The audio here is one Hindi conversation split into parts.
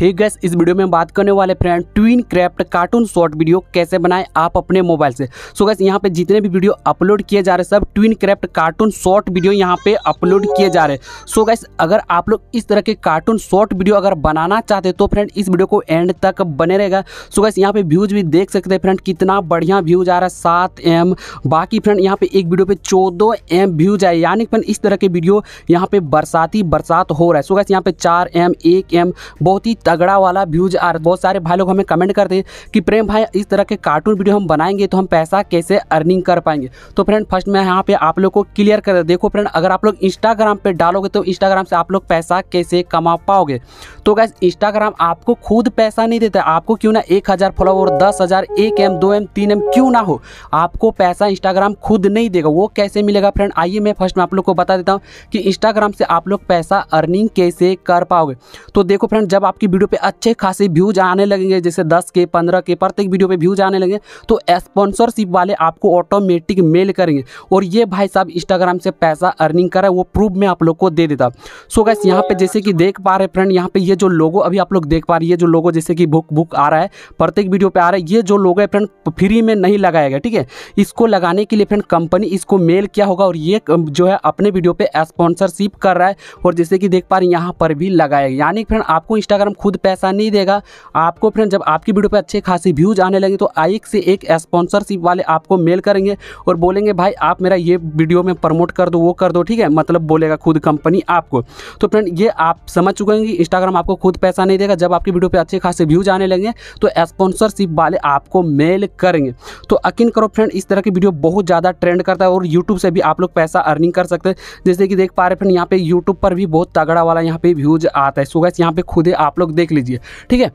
हे hey गैस इस वीडियो में बात करने वाले friend twin craft cartoon short video कैसे बनाएं आप अपने मोबाइल से सो so गैस यहाँ पे जितने भी वीडियो अपलोड किए जा रहे सब twin craft cartoon short video यहाँ पे अपलोड किए जा रहे सो so गैस अगर आप लोग इस तरह के कार्टून शॉर्ट वीडियो अगर बनाना चाहते तो फ्रेंड इस वीडियो को एंड तक बने रहेगा सो गैस यहाँ पे व्यूज भी देख सकते हैं फ्रेंड कितना बढ़िया व्यूज आ रहा है सात एम बाकी फ्रेंड यहाँ पे एक वीडियो पे चौदह एम व्यूज आए यानी फ्रेंड इस तरह के वीडियो यहाँ पे बरसाती बरसात हो रहा है सो गैस यहाँ पे चार एम एक एम बहुत ही तगड़ा वाला व्यूज आ रहा बहुत सारे भाई लोग हमें कमेंट करते हैं कि प्रेम भाई इस तरह के कार्टून वीडियो हम बनाएंगे तो हम पैसा कैसे अर्निंग कर पाएंगे तो फ्रेंड फर्स्ट मैं यहाँ पे आप लोग को क्लियर कर देखो फ्रेंड अगर आप लोग इंस्टाग्राम पर डालोगे तो इंस्टाग्राम से आप लोग पैसा कैसे कमा पाओगे तो गैस इंस्टाग्राम आपको खुद पैसा नहीं देता आपको क्यों ना एक हज़ार फॉलोवर दस हज़ार एक एम दो एम तीन एम क्यों ना हो आपको पैसा इंस्टाग्राम खुद नहीं देगा वो कैसे मिलेगा फ्रेंड आइए मैं फर्स्ट में आप लोग को बता देता हूँ कि इंस्टाग्राम से आप लोग पैसा अर्निंग कैसे कर पाओगे तो देखो फ्रेंड जब आपकी वीडियो पे अच्छे खासे व्यूज आने लगेंगे जैसे दस के पंद्रह के प्रत्येक वीडियो पे व्यूज आने लगेंगे तो स्पॉन्सरशिप वाले आपको ऑटोमेटिक मेल करेंगे और ये भाई साहब इंस्टाग्राम से पैसा अर्निंग करा वो प्रूफ मैं आप लोग को दे देता सो गैस यहाँ पे जैसे कि देख पा रहे फ्रेंड यहाँ पे ये जो लोगो अभी आप लोग देख पा रहे ये जो लोगो जैसे कि बुक बुक आ रहा है प्रत्येक वीडियो पर आ रहा है ये जो लोगो है फ्रेंड फ्री में नहीं लगाएगा ठीक है इसको लगाने के लिए फ्रेंड कंपनी इसको मेल किया होगा और ये जो है अपने वीडियो पर स्पॉन्सरशिप कर रहा है और जैसे कि देख पा रहे यहाँ पर भी लगाएगा यानी फ्रेंड आपको इंस्टाग्राम खुद पैसा नहीं देगा आपको फ्रेंड जब आपकी वीडियो पर अच्छे खासी व्यूज़ आने लगे तो एक से एक स्पॉन्सरशिप वाले आपको मेल करेंगे और बोलेंगे भाई आप मेरा ये वीडियो में प्रमोट कर दो वो कर दो ठीक है मतलब बोलेगा खुद कंपनी आपको तो फ्रेंड ये आप समझ चुके हैं कि इंस्टाग्राम आपको खुद पैसा नहीं देगा जब आपकी वीडियो पर अच्छे खासे व्यूज़ आने लगेंगे तो स्पॉन्सरशिप वाले आपको मेल करेंगे तो अकिन करो फ्रेंड इस तरह की वीडियो बहुत ज़्यादा ट्रेंड करता है और यूट्यूब से भी आप लोग पैसा अर्निंग कर सकते हैं जैसे कि देख पा रहे फ्रेंड यहाँ पे यूट्यूब पर भी बहुत तगड़ा वाला यहाँ पे व्यूज आता है सो गैस यहाँ पे खुद आप लोग देख लीजिए ठीक है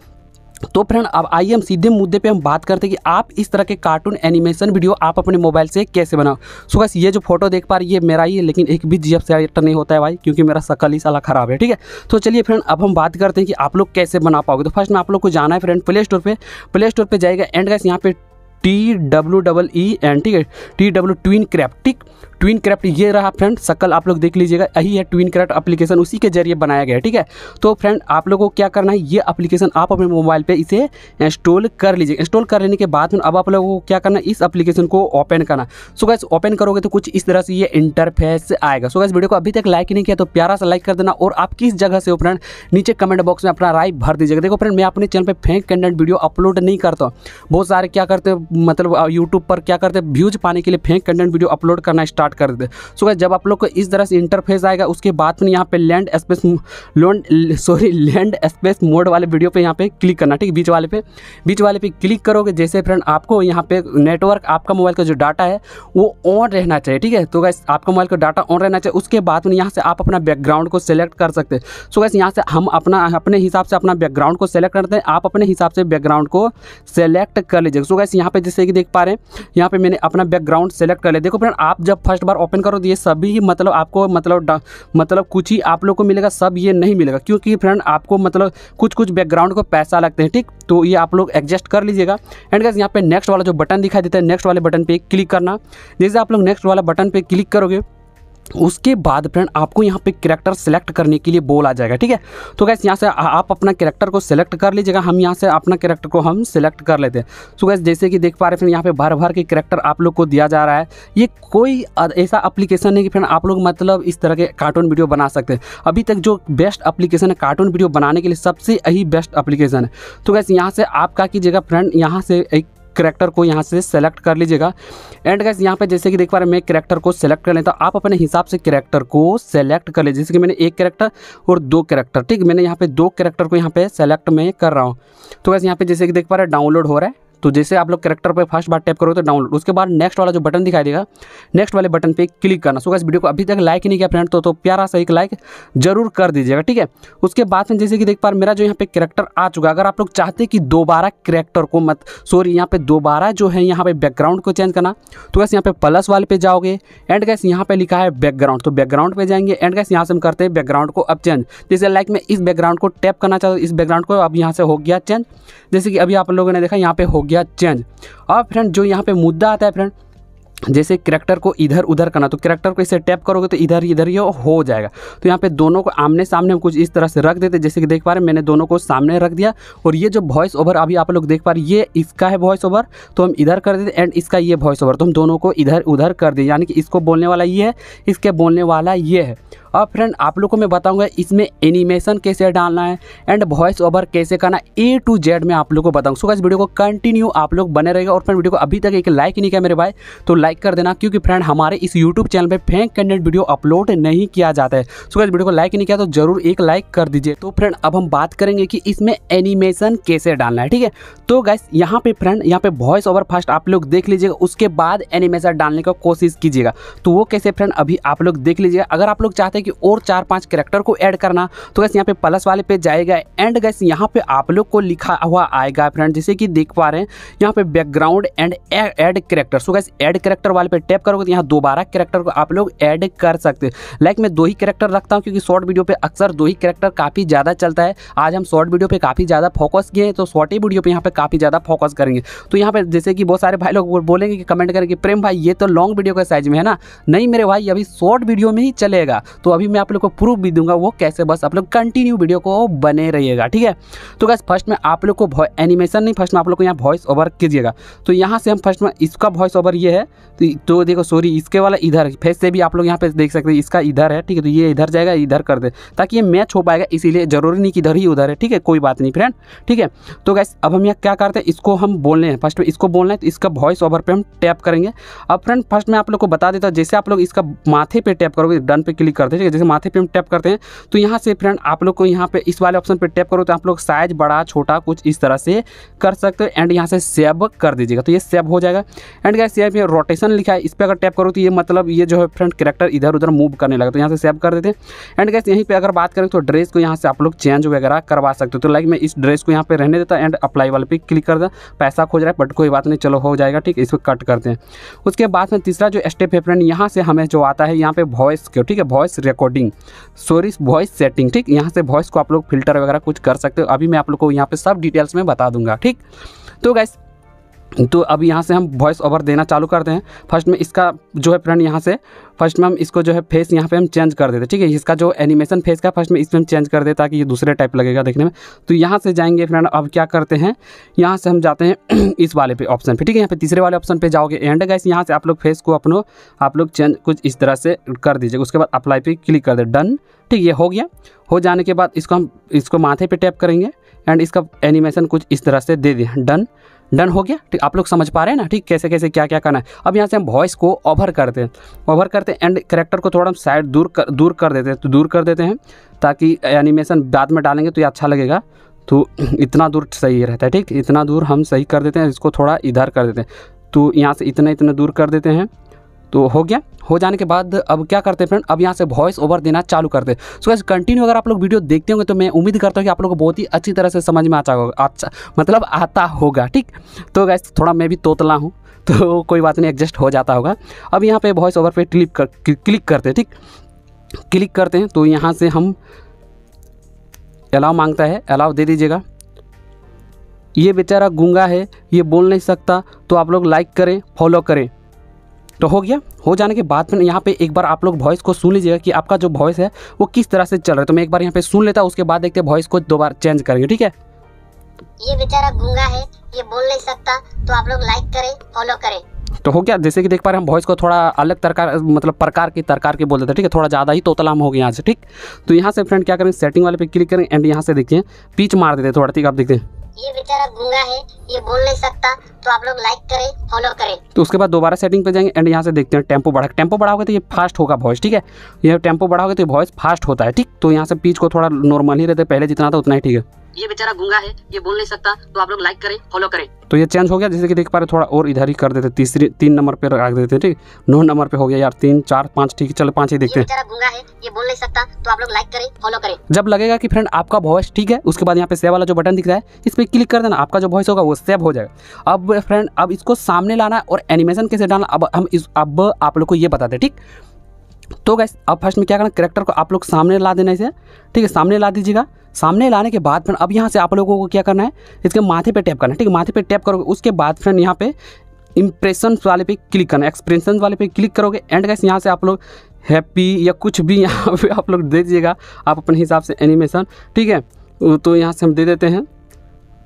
तो फ्रेंड अब आइए हम सीधे मुद्दे पे हम बात करते हैं कि आप इस तरह के कार्टून एनिमेशन वीडियो आप अपने मोबाइल से कैसे बनाओ सो बस ये जो फोटो देख पा रही है मेरा ही है लेकिन एक भी जी एफ नहीं होता है भाई क्योंकि मेरा शकल ही साला खराब है ठीक है तो चलिए फ्रेंड अब हम बात करते हैं कि आप लोग कैसे बना पाओगे तो फर्स्ट में आप लोग को जाना है फ्रेंड प्ले स्टोर पर प्ले स्टोर पर जाएगा एंड गैस यहाँ पे T W double E N ठीक है टी डब्ल्यू ट्वीन क्रैप ठीक ट्विन क्राफ्ट ये रहा फ्रेंड सकल आप लोग देख लीजिएगा यही है ट्विन क्राफ्ट अपलीकेशन उसी के जरिए बनाया गया है ठीक है तो फ्रेंड आप लोगों को क्या करना है ये अपलीकेशन आप अपने मोबाइल पर इसे इंस्टॉल कर लीजिए इंस्टॉल कर लेने के बाद में अब आप लोगों को क्या करना है इस अपलीकेशन को ओपन करना सो गैस ओपन करोगे तो कुछ इस तरह से ये इंटरफेस आएगा सो गैस वीडियो को अभी तक लाइक नहीं किया तो प्यारा सा लाइक कर देना और आप किस जगह से हो फ्रेंड नीचे कमेंट बॉक्स में अपना राय भर दीजिएगा देखो फ्रेंड मैं अपने चैनल पर फेंक कंटेंट वीडियो अपलोड नहीं करता बहुत सारे क्या करते हैं मतलब यूट्यूब पर क्या करते व्यूज पाने के लिए फेंक कंटेंट वीडियो अपलोड करना स्टार्ट स्टार्ट कर देते सो so, जब आप लोग को इस तरह से इंटरफेस आएगा उसके बाद में यहाँ पे landscape loan sorry landscape mode वाले वीडियो पे यहाँ पे क्लिक करना ठीक बीच वाले पे बीच वाले पे क्लिक करोगे जैसे फ्रेंड आपको यहाँ पे नेटवर्क आपका मोबाइल का जो डाटा है वो ऑन रहना चाहिए ठीक है तो गैस आपका मोबाइल का डाटा ऑन रहना चाहिए उसके बाद में यहाँ से आप अपना बैकग्राउंड को सिलेक्ट कर सकते हैं सो गैस यहाँ से हम अपना अपने हिसाब से अपना बैकग्राउंड को सिलेक्ट करते हैं आप अपने हिसाब से बैकग्राउंड को सेलेक्ट कर लीजिएगा सो गैस यहाँ पे जैसे कि देख पा रहे हैं यहाँ पे मैंने अपना बैकग्राउंड सेलेक्ट कर लिया देखो फ्रेंड आप जब फर्स्ट फर्स्ट बार ओपन करो तो ये सभी ही मतलब आपको मतलब मतलब कुछ ही आप लोग को मिलेगा सब ये नहीं मिलेगा क्योंकि फ्रेंड आपको मतलब कुछ कुछ बैकग्राउंड को पैसा लगते हैं ठीक तो ये आप लोग एडजस्ट कर लीजिएगा एंड गैस यहाँ पे नेक्स्ट वाला जो बटन दिखाई देता है नेक्स्ट वाले बटन पर क्लिक करना जैसे आप लोग नेक्स्ट वाला बटन पर क्लिक करोगे उसके बाद फ्रेंड आपको यहाँ पे करेक्टर सेलेक्ट करने के लिए बोल आ जाएगा ठीक है तो गैस यहाँ से आप अपना करेक्टर को सेलेक्ट कर लीजिएगा हम यहाँ से अपना करेक्टर को हम सेलेक्ट कर लेते हैं तो गैस जैसे कि देख पा रहे फ्रेंड यहाँ पे भर भर के करेक्टर आप लोग को दिया जा रहा है ये कोई ऐसा अप्लीकेशन नहीं कि फ्रेंड आप लोग मतलब इस तरह के कार्टून वीडियो बना सकते हैं अभी तक जो बेस्ट अप्लीकेशन है कार्टून वीडियो बनाने के लिए सबसे यही बेस्ट अप्लीकेशन है तो गैस यहाँ से आपका कीजिएगा फ्रेंड यहाँ से एक करेक्टर को यहाँ से सेलेक्ट कर लीजिएगा एंड गैस यहाँ पे जैसे कि देख पा रहे मैं करेक्टर को सेलेक्ट कर लेता हूँ आप अपने हिसाब से करेक्टर को सेलेक्ट कर लीजिए जैसे कि मैंने एक करेक्टर और दो करेक्टर ठीक मैंने यहाँ पे दो करेक्टर को यहाँ पे सेलेक्ट में कर रहा हूँ तो गैस यहाँ पे जैसे कि देख पा रहे डाउनलोड हो रहा है तो जैसे आप लोग करेक्टर पर फर्स्ट बार टैप करोगे तो डाउनलोड उसके बाद नेक्स्ट वाला जो बटन दिखाई देगा नेक्स्ट वाले बटन पर क्लिक करना सो इस वीडियो को अभी तक लाइक नहीं किया फ्रेंड तो, तो प्यारा सा एक लाइक जरूर कर दीजिएगा ठीक है उसके बाद में जैसे कि देख पा मेरा जो यहाँ पे करेक्टर आ चुका अगर आप लोग चाहते कि दोबारा करेक्टर को मत सॉरी यहाँ पे दोबारा जो है यहाँ पे बैकग्राउंड को चेंज करना तो कैसे यहाँ पे प्लस वाले पे जाओगे एंड कैसे यहाँ पे लिखा है बैकग्राउंड तो बैकग्राउंड पे जाएंगे एंड कैसे यहाँ से हम करते हैं बैकग्राउंड को अब चेंज जैसे लाइक मैं इस बैकग्राउंड को टैप करना चाहता हूँ इस बैकग्राउंड को अब यहाँ से हो गया चेंज जैसे कि अभी आप लोगों ने देखा यहाँ पे हो गया चेंज अब फ्रेंड जो यहाँ पे मुद्दा आता है फ्रेंड जैसे करेक्टर को इधर उधर करना तो करेक्टर को इसे टैप करोगे तो इधर इधर ही हो जाएगा तो यहाँ पे दोनों को आमने सामने हम कुछ इस तरह से रख देते जैसे कि देख पा रहे मैंने दोनों को सामने रख दिया और ये जो वॉइस ओवर अभी आप लोग देख पा रहे ये इसका है वॉइस ओवर तो हम इधर कर देते एंड इसका ये वॉइस ओवर तो हम दोनों को इधर उधर कर दिए यानी कि इसको बोलने वाला ये है इसके बोलने वाला ये है अब फ्रेंड आप लोग को मैं बताऊंगा इसमें एनिमेशन कैसे डालना है एंड वॉइस ओवर कैसे करना ए टू जेड में आप लोग को बताऊंगा सो गाइस वीडियो को कंटिन्यू आप लोग बने रहेगा और फ्रेंड वीडियो को अभी तक एक लाइक नहीं किया मेरे भाई तो लाइक कर देना क्योंकि फ्रेंड हमारे इस यूट्यूब चैनल पर फेंक कंटेंट वीडियो अपलोड नहीं किया जाता है सो गाइस वीडियो को लाइक नहीं किया तो जरूर एक लाइक कर दीजिए तो फ्रेंड अब हम बात करेंगे कि इसमें एनिमेशन कैसे डालना है ठीक है तो गाइस यहाँ पे फ्रेंड यहाँ पे वॉइस ओवर फर्स्ट आप लोग देख लीजिएगा उसके बाद एनिमेशन डालने का कोशिश कीजिएगा तो वो कैसे फ्रेंड अभी आप लोग देख लीजिएगा अगर आप लोग चाहते हैं कि और चार पांच करेक्टर को ऐड करना तो गैस यहाँ पे प्लस वाले पे जाएगा एंड गैस यहाँ पे आप लोग को लिखा हुआ आएगा फ्रेंड जैसे कि देख पा रहे हैं यहाँ पे background and add character so guys add character वाले पे टैप करोगे तो यहाँ दोबारा करेक्टर को आप लोग ऐड कर सकते लाइक मैं दो ही करेक्टर रखता हूँ क्योंकि शॉर्ट वीडियो पर अक्सर दो ही करेक्टर काफ़ी ज़्यादा चलता है आज हम शॉर्ट वीडियो पर काफ़ी ज़्यादा फोकस किए हैं तो शॉर्ट ही वीडियो पर यहाँ पर काफ़ी ज़्यादा फोकस करेंगे तो यहाँ पर जैसे कि बहुत सारे भाई लोग बोलेंगे कि कमेंट करेंगे प्रेम भाई ये तो लॉन्ग वीडियो का साइज में है ना नहीं मेरे भाई अभी शॉर्ट वीडियो में ही चलेगा तो तो अभी मैं आप लोग को प्रूफ भी दूंगा वो कैसे बस आप लोग कंटिन्यू वीडियो को बने रहिएगा ठीक है तो गैस फर्स्ट में आप लोग को एनिमेशन नहीं फर्स्ट में आप लोग को यहाँ वॉइस ओवर कीजिएगा तो यहाँ से हम फर्स्ट में इसका वॉइस ओवर ये है तो, तो देखो सॉरी इसके वाला इधर फेस से भी आप लोग यहाँ पे देख सकते हैं इसका इधर है ठीक है तो ये इधर जाएगा इधर कर दे ताकि ये मैच हो पाएगा इसीलिए ज़रूरी नहीं कि इधर ही उधर है ठीक है कोई बात नहीं फ्रेंड ठीक है तो गैस अब हम यहाँ क्या करते हैं इसको हम बोलने हैं फर्स्ट में इसको बोल रहे हैं तो इसका वॉइस ओवर पर हम टैप करेंगे अब फ्रेंड फर्स्ट में आप लोग को बता देता हूँ जैसे आप लोग इसका माथे पर टैप करोगे डन पर क्लिक कर दे ठीक है जैसे माथे पे हम टैप करते हैं तो यहाँ से फ्रेंड आप लोग को यहाँ पे इस वाले ऑप्शन पे टैप करो तो आप लोग साइज बड़ा छोटा कुछ इस तरह से कर सकते हो एंड यहाँ से सेव कर दीजिएगा तो ये सेव हो जाएगा एंड गैस यहाँ पे रोटेशन लिखा है इस पर अगर टैप करो तो ये मतलब ये जो है फ्रेंड करेक्टर इधर उधर मूव करने लगा तो यहाँ से सेव कर देते हैं एंड गैस यहीं पर अगर बात करें तो ड्रेस को यहाँ से आप लोग चेंज वगैरह करवा सकते हो तो लाइक मैं इस ड्रेस को यहाँ पर रहने देता एंड अप्लाई वाले पे क्लिक कर दें पैसा खोज रहा है बट कोई बात नहीं चलो हो जाएगा ठीक है इस पर कट करते हैं उसके बाद में तीसरा जो स्टेप है फ्रेंड यहाँ से हमें जो आता है यहाँ पे वॉइस क्यों ठीक है voice recording sorry voice setting ठीक यहाँ से वॉइस को आप लोग फिल्टर वगैरह कुछ कर सकते हो अभी मैं आप लोग को यहाँ पे सब डिटेल्स में बता दूंगा ठीक तो गैस तो अब यहाँ से हम वॉइस ओवर देना चालू करते हैं फर्स्ट में इसका जो है फ्रेंड यहाँ से फर्स्ट में हम इसको जो है फेस यहाँ पे हम चेंज कर देते ठीक है इसका जो एनिमेशन फेस का फर्स्ट में इसमें हम चेंज कर देते ताकि ये दूसरे टाइप लगेगा देखने में तो यहाँ से जाएंगे फ्रेंड अब क्या करते हैं यहाँ से हम जाते हैं इस वाले पे ऑप्शन पे ठीक है यहाँ पे तीसरे वाले ऑप्शन पे जाओगे एंड गैस यहाँ से आप लोग फेस को अपनो आप लोग चेंज कुछ इस तरह से कर दीजिए उसके बाद अप्लाई पर क्लिक कर दे डन ठीक ये हो गया हो जाने के बाद इसको हम इसको माथे पर टैप करेंगे एंड इसका एनिमेशन कुछ इस तरह से दे दिया डन डन हो गया ठीक आप लोग समझ पा रहे हैं ना ठीक कैसे कैसे क्या क्या करना है अब यहाँ से हम वॉइस को ओवर करते हैं ओवर करते हैं एंड करेक्टर को थोड़ा हम साइड दूर कर दूर कर देते हैं तो दूर कर देते हैं ताकि एनिमेशन बाद में डालेंगे तो ये अच्छा लगेगा तो इतना दूर सही रहता है ठीक इतना दूर हम सही कर देते हैं इसको थोड़ा इधर कर देते हैं तो यहाँ से इतना इतना दूर कर देते हैं तो हो गया हो जाने के बाद अब क्या करते हैं फ्रेंड अब यहाँ से वॉइस ओवर देना चालू करते हैं सो so, कंटिन्यू अगर आप लोग वीडियो देखते होंगे तो मैं उम्मीद करता हूँ कि आप लोग को बहुत ही अच्छी तरह से समझ में आता होगा अच्छा मतलब आता होगा ठीक तो गैस थोड़ा मैं भी तोतला हूँ तो कोई बात नहीं एडजस्ट हो जाता होगा अब यहाँ पर वॉइस ओवर पर क्लिक कर, क्लिक करते हैं ठीक क्लिक करते हैं तो यहाँ से हम अलाव मांगता है अलाव दे दीजिएगा ये बेचारा गूंगा है ये बोल नहीं सकता तो आप लोग लाइक करें फॉलो करें तो हो गया हो जाने के बाद में यहाँ पे एक बार आप लोग वॉइस को सुन लीजिएगा कि आपका जो वॉइस है वो किस तरह से चल रहा है तो मैं एक बार यहाँ पे सुन लेता हूँ उसके बाद देखते वॉइस को दो बार चेंज करेंगे ठीक है ये बेचारा गुंगा है ये बोल नहीं सकता तो आप लोग लाइक करें फॉलो करें तो हो गया जैसे कि देख पा रहे हम वॉइस को थोड़ा अलग तरकार मतलब प्रकार की तरकार की बोल देते हैं ठीक है थोड़ा ज़्यादा ही तोतला हम हो गया यहाँ से ठीक तो यहाँ से फ्रेंड क्या करें सेटिंग वाले पे क्लिक करें एंड यहाँ से देखिए पीच मार देते हैं थोड़ा ठीक आप देखते हैं ये बेचारा गुंगा है ये बोल नहीं सकता तो आप लोग लाइक करें फॉलो करें तो उसके बाद दोबारा सेटिंग पे जाएंगे एंड यहाँ से देखते हैं टेम्पो बढ़ा टेम्पो बढ़ाओगे तो ये फास्ट होगा वॉइस ठीक है ये टेम्पो बढ़ाओगे तो ये वॉइस फास्ट होता है ठीक तो यहाँ से पीच को थोड़ा नॉर्मल ही रहता है पहले जितना था उतना ही ठीक है ये बेचारा गुंगा है ये बोल नहीं सकता तो आप लोग लाइक करें फॉलो करें तो ये चेंज हो गया जैसे कि देख पा रहे थोड़ा और इधर ही कर देते तीसरी तीन नंबर पे रख देते ठीक नौ नंबर पे हो गया यार तीन चार पाँच ठीक है चलो पाँच ही देखते हैं गुंगा है ये बोल नहीं सकता तो आप लोग लाइक करें फॉलो करें जब लगेगा कि फ्रेंड आपका वॉइस ठीक है उसके बाद यहाँ पे सेव वाला जो बटन दिख रहा है इस पर क्लिक कर देना आपका जो वॉइस होगा वो सेव हो जाएगा अब फ्रेंड अब इसको सामने लाना और एनिमेशन कैसे डालना अब हम इस अब आप लोग को ये बताते ठीक तो गैस अब फर्स्ट में क्या करना करेक्टर को आप लोग सामने ला देना इसे ठीक है सामने ला दीजिएगा सामने लाने के बाद फ्रेंड अब यहाँ से आप लोगों को क्या करना है इसके माथे पे टैप करना है ठीक है माथे पे टैप करोगे उसके बाद फ्रेंड यहाँ पे इंप्रेशन वाले पे क्लिक करना है एक्सप्रेशन वाले पे क्लिक करोगे एंड गैस यहाँ से आप लोग हैप्पी या कुछ भी यहाँ पे आप लोग दे दीजिएगा आप अपने हिसाब से एनिमेशन ठीक है तो यहाँ से हम दे देते हैं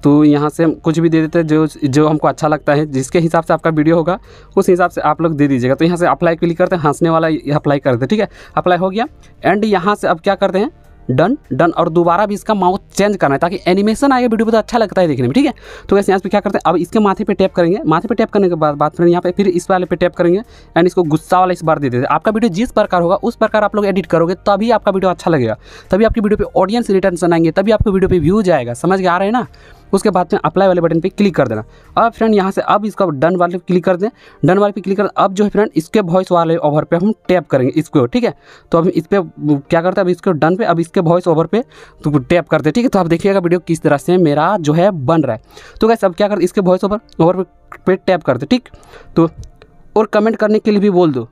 तो यहाँ से हम कुछ भी दे देते हैं जो जो हमको अच्छा लगता है जिसके हिसाब से आपका वीडियो होगा उस हिसाब से आप लोग दे दीजिएगा तो यहाँ से अप्लाई क्लिक करते हैं हंसने वाला अप्लाई करते हैं ठीक है अप्लाई हो गया एंड यहाँ से अब क्या करते हैं डन डन और दोबारा भी इसका माउथ चेंज करना है ताकि एनिमेशन आएगा वीडियो बहुत तो अच्छा लगता है देखने में ठीक है तो वैसे यहाँ पे क्या करते हैं अब इसके माथे पे टैप करेंगे माथे पे टैप करने के बाद बात फिर यहाँ पे फिर इस वाले पे टैप करेंगे एंड इसको गुस्सा वाला इस बार दे देते आपका वीडियो जिस प्रकार होगा उस प्रकार आप लोग एडिट करोगे तभी आपका वीडियो अच्छा लगेगा तभी आपकी वीडियो पर ऑडियंस रिटर्न आएंगे तभी आपके वीडियो पर व्यूज आएगा समझ के आ रहे हैं ना उसके बाद में अप्लाई वाले बटन पर क्लिक कर देना अब फ्रेंड यहाँ से अब इसका डन वाले पर क्लिक कर दें डन वाले पर क्लिक कर अब जो है फ्रेंड इसके वॉइस वाले ओवर पर हम टैप करेंगे इसको ठीक है तो अब इस पर क्या करते हैं अब इसको डन पे अब इसके वॉइस ओवर पर तो टैप करते हैं ठीक है तो आप देखिएगा वीडियो किस तरह से मेरा जो है बन रहा है तो क्या अब क्या करते इसके वॉइस ओवर ओवर पे टैप करते ठीक तो और कमेंट करने के लिए भी बोल दो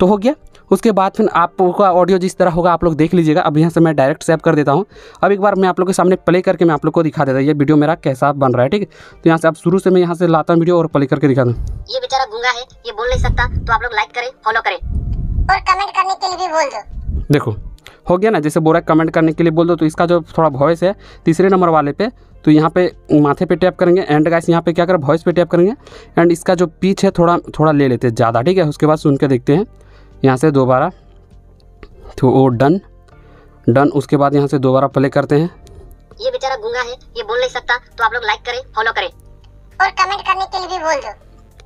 तो हो गया उसके बाद फिर आप का ऑडियो जिस तरह होगा आप लोग देख लीजिएगा अब यहाँ से मैं डायरेक्ट सेव कर देता हूँ अब एक बार मैं आप लोग के सामने प्ले करके मैं आप लोग को दिखा देता हूँ ये वीडियो मेरा कैसा बन रहा है ठीक तो यहाँ से आप शुरू से मैं यहाँ से लाता हूँ वीडियो और प्ले करके दिखा दूँ ये बेचारा गूंगा है ये बोल नहीं सकता तो आप लोग लाइक करें फॉलो करें और कमेंट करने के लिए भी बोल दो देखो हो गया ना जैसे बोरा कमेंट करने के लिए बोल दो तो इसका जो थोड़ा वॉइस है तीसरे नंबर वाले पे तो यहाँ पे माथे पे टैप करेंगे एंड गाइस यहाँ पे क्या करें वॉइस पे टैप करेंगे एंड इसका जो पीच है थोड़ा थोड़ा ले लेते हैं ज़्यादा ठीक है उसके बाद सुन के देखते हैं यहाँ से दोबारा तो वो डन डन उसके बाद यहाँ से दोबारा प्ले करते हैं ये बेचारा गुंगा है ये बोल नहीं सकता तो आप लोग लाइक करें फॉलो करें और कमेंट करने के लिए भी बोल दो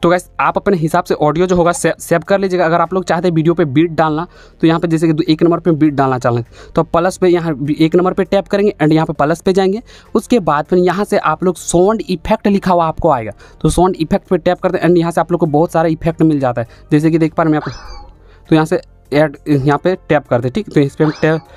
तो गैस आप अपने हिसाब से ऑडियो जो होगा सेव कर लीजिएगा अगर आप लोग चाहते हैं वीडियो पे बीट डालना तो यहाँ पे जैसे कि एक नंबर पे बीट डालना चाहें तो प्लस पे यहाँ एक नंबर पे टैप करेंगे एंड यहाँ पे प्लस पे जाएंगे उसके बाद फिर यहाँ से आप लोग साउंड इफेक्ट लिखा हुआ आपको आएगा तो साउंड इफेक्ट पर टैप करते हैं एंड यहाँ से आप लोग को बहुत सारा इफेक्ट मिल जाता है जैसे कि देख पा रहे मैं आप तो यहाँ से ऐड यहाँ पे टैप कर दे ठीक तो इस पर हम टैप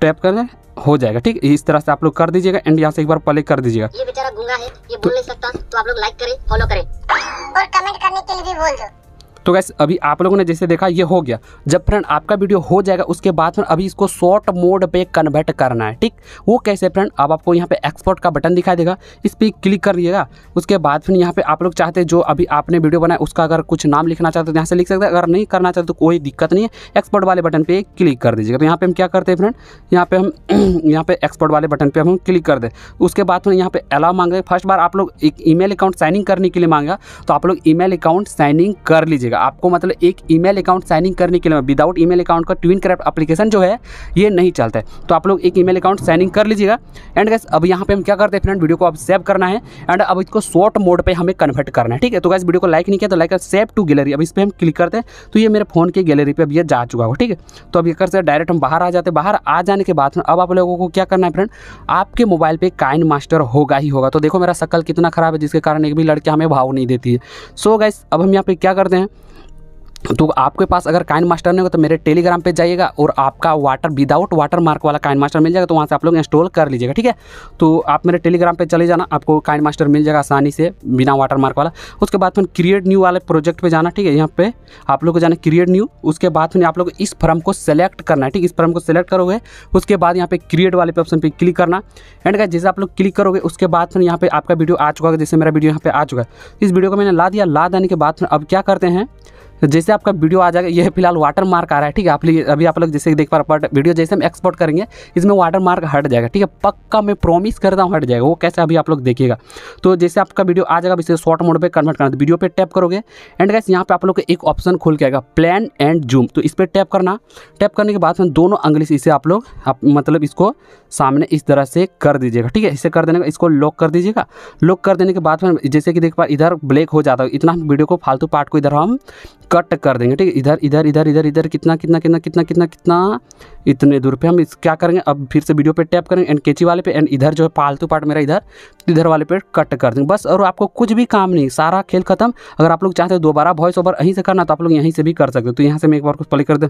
टैप कर दें हो जाएगा ठीक इस तरह से आप लोग कर दीजिएगा एंड यहाँ से एक बार प्ले कर दीजिएगा ये बेचारा गुंगा है ये तो बोल नहीं सकता तो आप लोग लाइक करें फॉलो करें और कमेंट करने के लिए भी बोल दो तो गैस अभी आप लोगों ने जैसे देखा ये हो गया जब फ्रेंड आपका वीडियो हो जाएगा उसके बाद फ्रेंड अभी इसको शॉर्ट मोड पे कन्वर्ट करना है ठीक वो कैसे फ्रेंड अब आपको यहाँ पे एक्सपोर्ट का बटन दिखाई देगा इस पर क्लिक कर लीजिएगा उसके बाद फिर यहाँ पे आप लोग चाहते हैं जो अभी आपने वीडियो बनाया उसका अगर कुछ नाम लिखना चाहते तो यहाँ से लिख सकते हैं अगर नहीं करना चाहते तो कोई दिक्कत नहीं है एक्सपोर्ट वाले बटन पर क्लिक कर दीजिएगा तो यहाँ पर हम क्या करते हैं फ्रेंड यहाँ पर हम यहाँ पर एक्सपोर्ट वाले बटन पर हम क्लिक कर दें उसके बाद फिर यहाँ पर अलाव मांगे फर्स्ट बार आप लोग एक ई अकाउंट साइनिंग करने के लिए मांगा तो आप लोग ई अकाउंट साइनिंग कर लीजिएगा कीजिएगा आपको मतलब एक ईमेल अकाउंट साइनिंग करने के लिए विदाउट ईमेल अकाउंट का ट्विन क्राफ्ट एप्लीकेशन जो है ये नहीं चलता है तो आप लोग एक ईमेल अकाउंट साइनिंग कर लीजिएगा एंड गैस अब यहाँ पे हम क्या करते हैं फ्रेंड वीडियो को अब सेव करना है एंड अब इसको शॉर्ट मोड पर हमें कन्वर्ट करना है ठीक है तो गैस वीडियो को लाइक नहीं किया तो लाइक सेव टू गैलरी अब इस पर हम क्लिक करते हैं तो ये मेरे फोन के गैलरी पर अब यह जा चुका हो ठीक है तो अब ये करते डायरेक्ट हम बाहर आ जाते हैं बाहर आ जाने के बाद अब आप लोगों को क्या करना है फ्रेंड आपके मोबाइल पर काइन मास्टर होगा ही होगा तो देखो मेरा शक्ल कितना खराब है जिसके कारण एक भी लड़की हमें भाव नहीं देती है सो so गाइस अब हम यहाँ पे क्या करते हैं तो आपके पास अगर काइन मास्टर नहीं होगा तो मेरे टेलीग्राम पे जाइएगा और आपका वाटर विदाउट वाटर मार्क वाला काइन मास्टर मिल जाएगा तो वहाँ से आप लोग इंस्टॉल कर लीजिएगा ठीक है तो आप मेरे टेलीग्राम पे चले जाना आपको काइन मास्टर मिल जाएगा आसानी से बिना वाटर मार्क वाला उसके बाद फिर क्रिएट न्यू वाले प्रोजेक्ट पर जाना ठीक है यहाँ पर आप लोग को जाना क्रिएट न्यू उसके बाद फिर आप लोग इस फर्म को सेलेक्ट करना है ठीक इस फर्म को सेलेक्ट करोगे उसके बाद यहाँ पे क्रिएट वाले पे ऑप्शन पर क्लिक करना एंड क्या जैसे आप लोग क्लिक करोगे उसके बाद फिर यहाँ पे आपका वीडियो आ चुका है जैसे मेरा वीडियो यहाँ पर आ चुका है इस वीडियो को मैंने ला दिया ला देने के बाद फिर अब क्या करते हैं तो जैसे आपका वीडियो आ जाएगा ये फिलहाल वाटर मार्क आ रहा है ठीक है आप अभी आप लोग जैसे देख पा रहे वीडियो जैसे हम एक्सपोर्ट करेंगे इसमें वाटर मार्क हट जाएगा ठीक है पक्का मैं प्रॉमिस करता हूँ हट जाएगा वो कैसे अभी आप लोग देखिएगा तो जैसे आपका वीडियो आ जाएगा इसे शॉर्ट मोड पर कन्वर्ट करना वीडियो पर टैप करोगे एंड गैस यहाँ पर आप लोग को एक ऑप्शन खुल के आएगा प्लान एंड जूम तो इस पर टैप करना टैप करने के बाद में दोनों अंगली इसे आप लोग मतलब इसको सामने इस तरह से कर दीजिएगा ठीक है इसे कर देने का इसको लॉक कर दीजिएगा लॉक कर देने के बाद में जैसे कि देख पा इधर ब्लैक हो जाता है इतना हम वीडियो को फालतू पार्ट को इधर हम कट कर देंगे ठीक है इधर इधर इधर इधर इधर कितना कितना कितना कितना कितना कितना इतने दूर पे हम इस क्या करेंगे अब फिर से वीडियो पे टैप करेंगे एंड केची वाले पे एंड इधर जो है पालतू पार्ट मेरा इधर इधर वाले पे कट कर देंगे बस और आपको कुछ भी काम नहीं सारा खेल खत्म अगर आप लोग चाहते हो दोबारा वॉइस ओवर यहीं से करना तो आप लोग यहीं से भी कर सकते हो तो यहाँ से मैं एक बार कुछ प्ले कर दे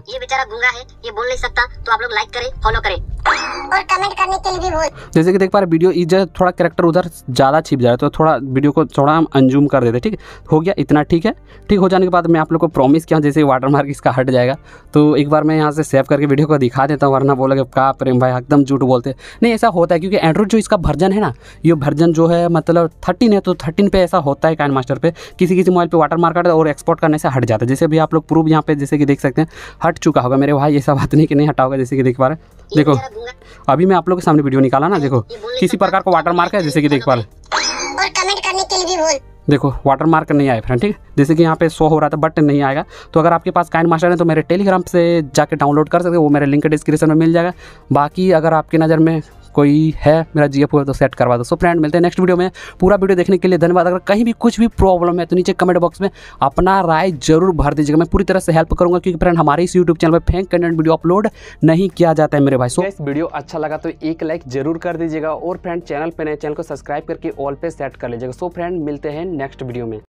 तो जैसे कि देख पा रहे वीडियो इधर थोड़ा कैरेक्टर उधर ज़्यादा छिप जाए तो थोड़ा वीडियो को थोड़ा हम अंजूम कर देते ठीक हो गया इतना ठीक है ठीक हो जाने के बाद मैं आप लोग को प्रॉमिस किया जैसे वाटर मार्क इसका हट जाएगा तो एक बार मैं यहाँ से सेव करके वीडियो को दिखा देता हूँ वरना बोलोगे का प्रेम भाई एकदम झूठ बोलते नहीं ऐसा होता है क्योंकि एंड्रॉइड जो इसका वर्जन है ना ये वर्जन जो है मतलब थर्टीन है तो थर्टीन पे ऐसा होता है कैन मास्टर पर किसी किसी मोबाइल पे वाटर मार्क हटा और एक्सपोर्ट करने से हट जाता है जैसे भी आप लोग प्रूफ यहाँ पे जैसे कि देख सकते हैं हट चुका होगा मेरे भाई ऐसा बात नहीं कि नहीं हटा होगा जैसे कि देख पा रहे देखो अभी मैं आप लोग के सामने वीडियो निकाला ना देखो किसी प्रकार का वाटर मार्क है जैसे कि देख पा रहे देखो वाटर मार्क नहीं आया फ्रेंड ठीक जैसे कि यहाँ पे शो हो रहा था बट नहीं आएगा तो अगर आपके पास काइन मास्टर है तो मेरे टेलीग्राम से जाके डाउनलोड कर सकते हो वो मेरे लिंक डिस्क्रिप्शन में मिल जाएगा बाकी अगर आपकी नज़र में कोई है मेरा जी पूरा तो सेट करवा दो सो फ्रेंड मिलते हैं नेक्स्ट वीडियो में पूरा वीडियो देखने के लिए धन्यवाद अगर कहीं भी कुछ भी प्रॉब्लम है तो नीचे कमेंट बॉक्स में अपना राय जरूर भर दीजिएगा मैं पूरी तरह से हेल्प करूँगा क्योंकि फ्रेंड हमारे इस यूट्यूब चैनल पर फेंक कंटेंट वीडियो अपलोड नहीं किया जाता है मेरे भाई सो वीडियो अच्छा लगा तो एक लाइक जरूर कर दीजिएगा और फ्रेंड चैनल पर नए चैनल को सब्सक्राइब करके ऑल पे सेट कर लीजिएगा सो फ्रेंड मिलते हैं नेक्स्ट वीडियो में